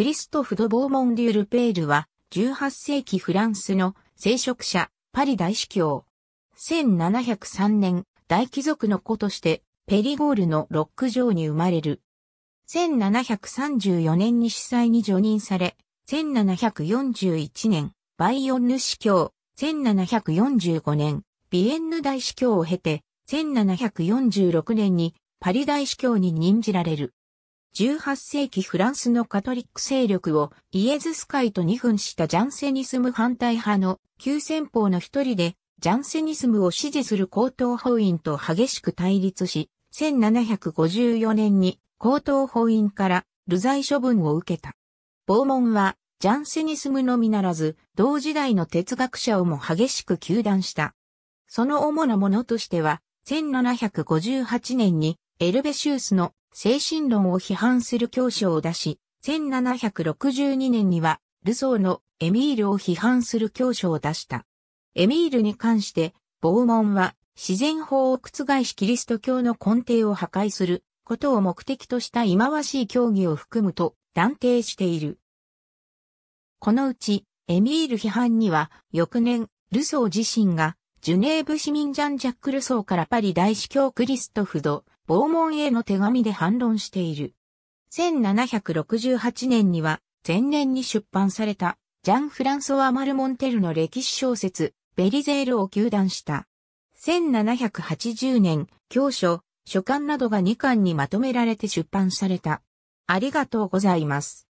クリストフ・ド・ボーモン・デュール・ペールは、18世紀フランスの聖職者、パリ大司教。1703年、大貴族の子として、ペリゴールのロック城に生まれる。1734年に司祭に除任され、1741年、バイオンヌ司教、1745年、ビエンヌ大司教を経て、1746年にパリ大司教に任じられる。18世紀フランスのカトリック勢力をイエズス会と二分したジャンセニスム反対派の旧戦法の一人で、ジャンセニスムを支持する高等法院と激しく対立し、1754年に高等法院から流罪処分を受けた。拷問は、ジャンセニスムのみならず、同時代の哲学者をも激しく糾弾した。その主なものとしては、1758年にエルベシウスの精神論を批判する教書を出し、1762年には、ルソーのエミールを批判する教書を出した。エミールに関して、ボーモンは自然法を覆しキリスト教の根底を破壊することを目的とした忌まわしい教義を含むと断定している。このうち、エミール批判には、翌年、ルソー自身が、ジュネーブ市民ジャン・ジャック・ルソーからパリ大司教クリストフド、傍問への手紙で反論している。1768年には、前年に出版された、ジャン・フランソワ・マルモンテルの歴史小説、ベリゼールを求断した。1780年、教書、書簡などが2巻にまとめられて出版された。ありがとうございます。